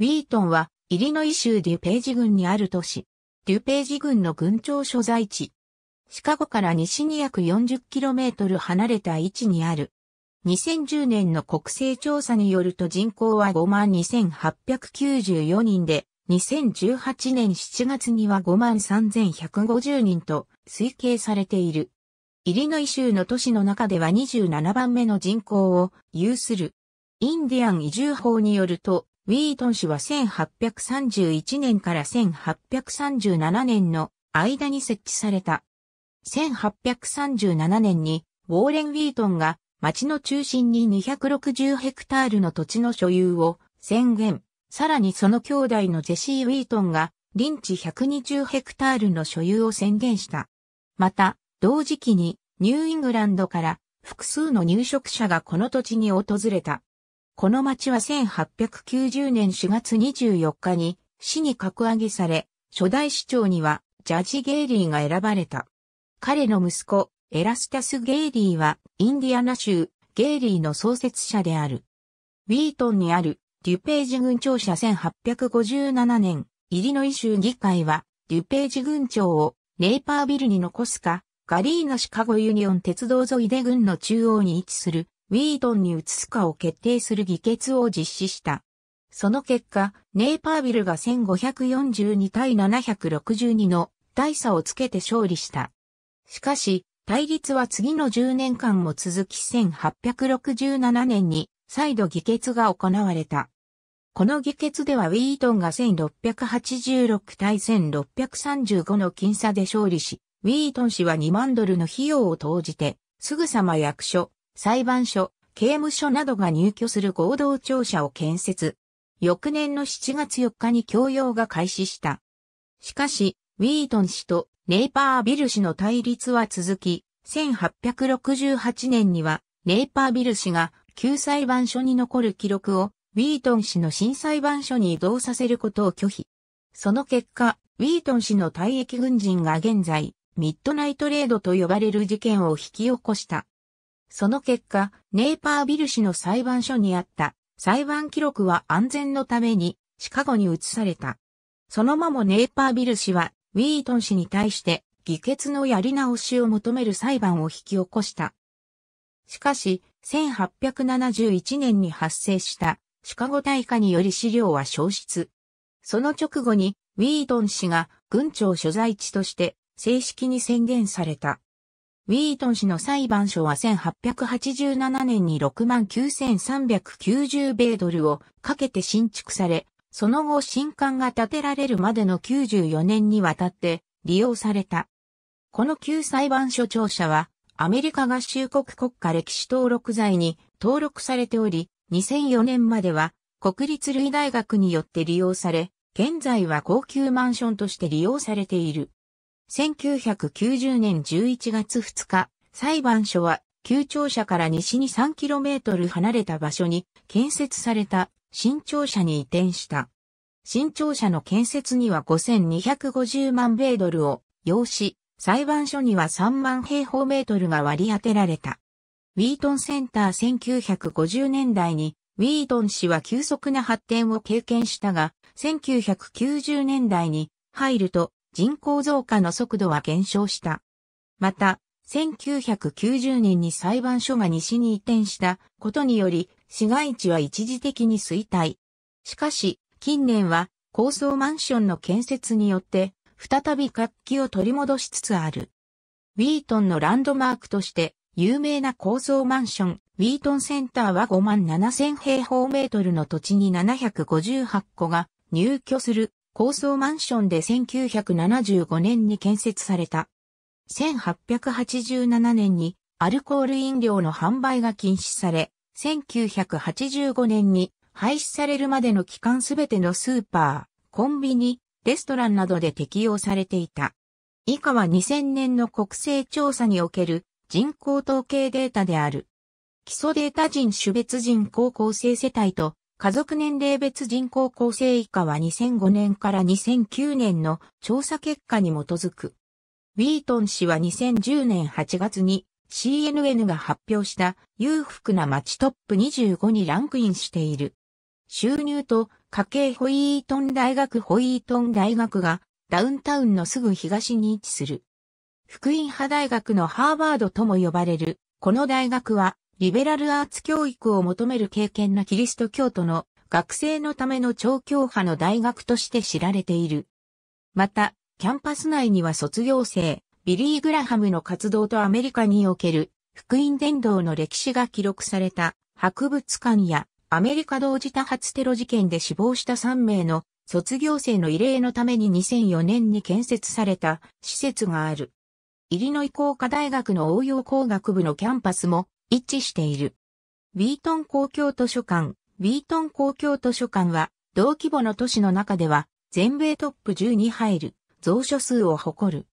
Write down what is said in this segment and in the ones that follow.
ウィートンは、イリノイ州デュページ郡にある都市。デュページ郡の郡庁所在地。シカゴから西に約 40km 離れた位置にある。2010年の国勢調査によると人口は52,894人で、2018年7月には53,150人と推計されている。イリノイ州の都市の中では27番目の人口を有する。インディアン移住法によると、ウィートン氏は1831年から1837年の間に設置された。1837年にウォーレン・ウィートンが町の中心に260ヘクタールの土地の所有を宣言。さらにその兄弟のジェシー・ウィートンが臨チ120ヘクタールの所有を宣言した。また、同時期にニューイングランドから複数の入植者がこの土地に訪れた。この町は1890年4月24日に市に格上げされ、初代市長にはジャジ・ゲイリーが選ばれた。彼の息子、エラスタス・ゲイリーはインディアナ州ゲイリーの創設者である。ウィートンにあるデュページ郡庁舎1857年、イリノイ州議会はデュページ郡庁をネイパービルに残すか、ガリーナシカゴユニオン鉄道沿いで郡の中央に位置するウィートンに移すかを決定する議決を実施した。その結果、ネイパービルが1542対762の大差をつけて勝利した。しかし、対立は次の10年間も続き1867年に再度議決が行われた。この議決ではウィートンが1686対1635の僅差で勝利し、ウィートン氏は2万ドルの費用を投じて、すぐさま役所、裁判所、刑務所などが入居する合同庁舎を建設。翌年の7月4日に供用が開始した。しかし、ウィートン氏とネイパービル氏の対立は続き、1868年にはネイパービル氏が旧裁判所に残る記録をウィートン氏の新裁判所に移動させることを拒否。その結果、ウィートン氏の退役軍人が現在、ミッドナイトレードと呼ばれる事件を引き起こした。その結果、ネーパービル市の裁判所にあった裁判記録は安全のためにシカゴに移された。そのままネーパービル氏はウィートン氏に対して議決のやり直しを求める裁判を引き起こした。しかし、1871年に発生したシカゴ大火により資料は消失。その直後にウィートン氏が軍庁所在地として正式に宣言された。ウィートン氏の裁判所は1887年に69,390米ドルをかけて新築され、その後新館が建てられるまでの94年にわたって利用された。この旧裁判所庁舎はアメリカ合衆国国家歴史登録財に登録されており、2004年までは国立類大学によって利用され、現在は高級マンションとして利用されている。1990年11月2日、裁判所は、旧庁舎から西に 3km 離れた場所に建設された新庁舎に移転した。新庁舎の建設には5250万米ドルを要し、裁判所には3万平方メートルが割り当てられた。ウィートンセンター1950年代に、ウィートン氏は急速な発展を経験したが、1990年代に入ると人口増加の速度は減少した。また、1990年に裁判所が西に移転したことにより、市街地は一時的に衰退。しかし、近年は高層マンションの建設によって、再び活気を取り戻しつつある。ウィートンのランドマークとして、有名な高層マンション、ウィートンセンターは5万7000平方メートルの土地に758個が入居する高層マンションで1975年に建設された。1887年にアルコール飲料の販売が禁止され、1985年に廃止されるまでの期間すべてのスーパー、コンビニ、レストランなどで適用されていた。以下は2000年の国勢調査における人口統計データである。基礎データ人種別人高校生世帯と家族年齢別人口構成以下は2005年から2009年の調査結果に基づく。ウィートン氏は2010年8月に CNN が発表した裕福な街トップ25にランクインしている。収入と家計ホイートン大学ホイートン大学がダウンタウンのすぐ東に位置する。福音派大学のハーバードとも呼ばれる、この大学はリベラルアーツ教育を求める経験なキリスト教徒の学生のための超教派の大学として知られている。また、キャンパス内には卒業生、ビリー・グラハムの活動とアメリカにおける福音伝道の歴史が記録された博物館やアメリカ同時多発テロ事件で死亡した3名の卒業生の慰霊のために2004年に建設された施設がある。イリノイ工科大学の応用工学部のキャンパスも一致している。ウィートン公共図書館、ウィートン公共図書館は、同規模の都市の中では、全米トップ10に入る、蔵書数を誇る。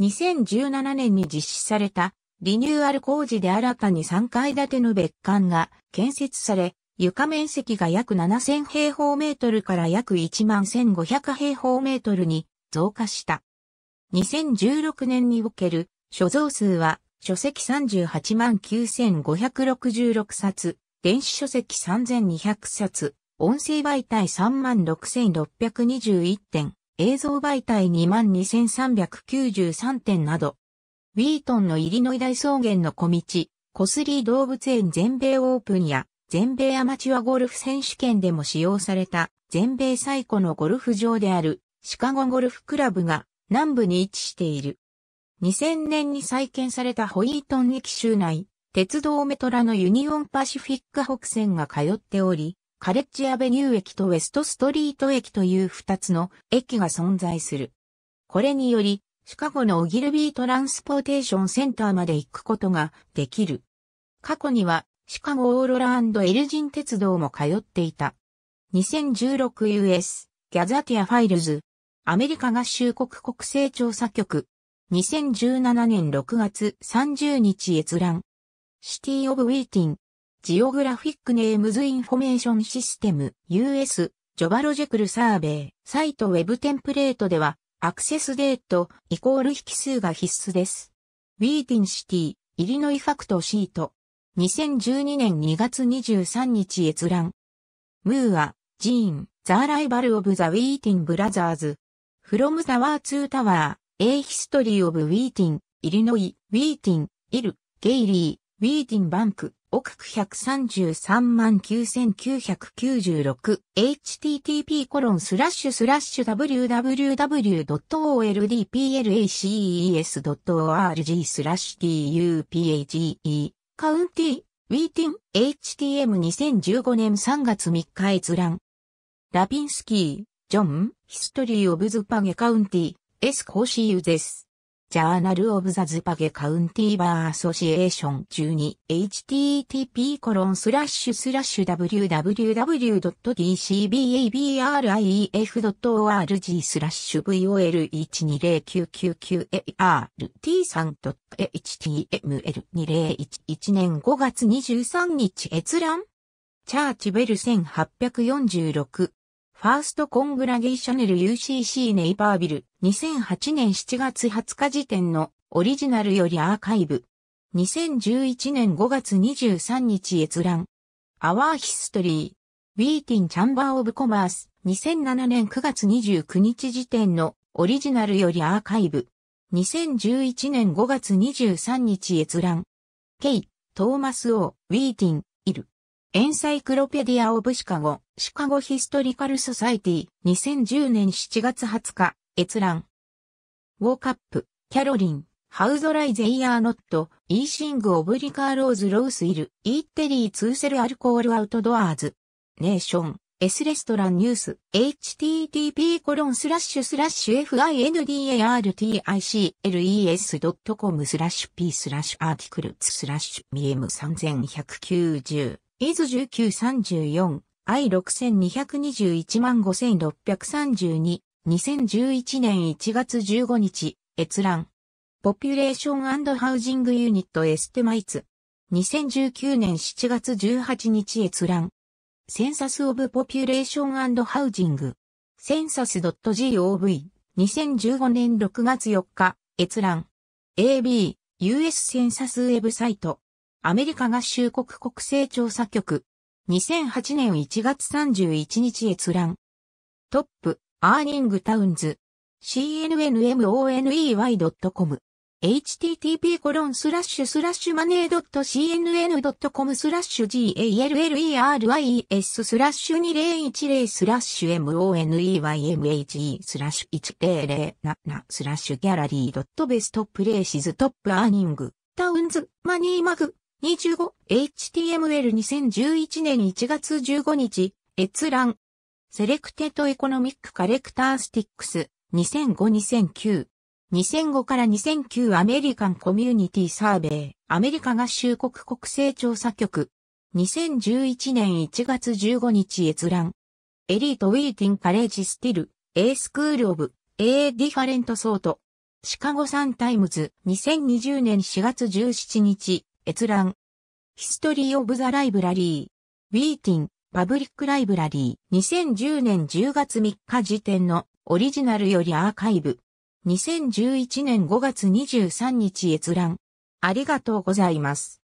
2017年に実施された、リニューアル工事で新たに3階建ての別館が建設され、床面積が約7000平方メートルから約11500平方メートルに増加した。2016年における所蔵数は書籍38万9566冊、電子書籍3200冊、音声媒体3万6621点、映像媒体2万2393点など、ウィートンのイリノイ大草原の小道、コスリー動物園全米オープンや、全米アマチュアゴルフ選手権でも使用された、全米最古のゴルフ場である、シカゴゴルフクラブが南部に位置している。2000年に再建されたホイートン駅周内、鉄道メトラのユニオンパシフィック北線が通っており、カレッジアベニュー駅とウェストストリート駅という2つの駅が存在する。これにより、シカゴのオギルビートランスポーテーションセンターまで行くことができる。過去には、シカゴオーロラエルジン鉄道も通っていた。2016US ギャザティアファイルズアメリカ合衆国国勢調査局2017年6月30日閲覧。シティ・オブ・ウィーティン。ジオグラフィック・ネームズ・インフォメーション・システム、US、ジョバロジェクル・サーベイ、サイト・ウェブ・テンプレートでは、アクセスデート、イコール引数が必須です。ウィーティン・シティ、イリノイ・ファクト・シート。2012年2月23日閲覧。ムーア、ジーン、ザ・ーライバル・オブ・ザ・ウィーティン・ブラザーズ。フロム・ザ・ワー・ツー・タワー。A History of Wheaton, イリノイ、ウィーティン、イル、ゲイリー、ウィーティンバンク、百133万 9996http コロンスラッシュスラッシュ www.oldplaces.org スラッシュ tupage カウンティウィーティン HTM2015 年3月3日閲覧ラピンスキー、ジョン、ヒストリー・オブズ・パゲ・カウンティ S コーシーユーです。ジャーナルオブザズパゲカウンティーバーアソシエーション12 http コロンスラッシュスラッシュ w w w d c b a b r i f o r g スラッシュ VOL12099ART3.html201 年5月23日閲覧チャーチベル1846ファーストコングラディショネル UCC ネイパービル2008年7月20日時点のオリジナルよりアーカイブ2011年5月23日閲覧アワーヒストリービーティンチャンバーオブコマース2007年9月29日時点のオリジナルよりアーカイブ2011年5月23日閲覧ケイ・トーマス・オー・ウィーティンエンサイクロペディア・オブシカゴ、シカゴ・ヒストリカル・ソサイティ、2010年7月20日、閲覧。ウォーカップ、キャロリン、ハウゾライゼイヤーノット、イーシング・オブリカーローズ・ロースイル、イーテリー・ツーセル・アルコール・アウトドアーズ、ネーション、S レストランニュース、http コロンスラッシュスラッシュ findarticles.com スラッシュ p スラッシュアーティクルツスラッシュ m 3190イズ1934、I6221 万5632、2011年1月15日、閲覧。ポピュレーションハウジングユニットエステマイツ。2019年7月18日閲覧。センサスオブポピュレーションハウジング。センサス .gov。2015年6月4日、閲覧。AB、US センサスウェブサイト。アメリカ合衆国国勢調査局。2008年1月31日閲覧。トップ、アーニングタウンズ。cnnmoney.com http コロンスラッシュスラッシュマネードット .cnn.com スラッシュ galleries スラッシュ2010スラッシュ moneymhe スラッシュ1007スラッシュギャラリー .bestplaces トップアーニングタウンズマニーマグ 25HTML2011 年1月15日、閲覧。セレクテッドエコノミックカレクタースティックス2005-2009。2005から2009アメリカンコミュニティサーベイ、アメリカ合衆国国勢調査局。2011年1月15日閲覧。エリートウィーティンカレージスティル、A スクールオブ、A ディファレントソート。シカゴサンタイムズ、2020年4月17日、閲覧。ヒストリー・オブ・ザ・ライブラリー。ウィーティン、パブリック・ライブラリー。2010年10月3日時点のオリジナルよりアーカイブ。2011年5月23日閲覧。ありがとうございます。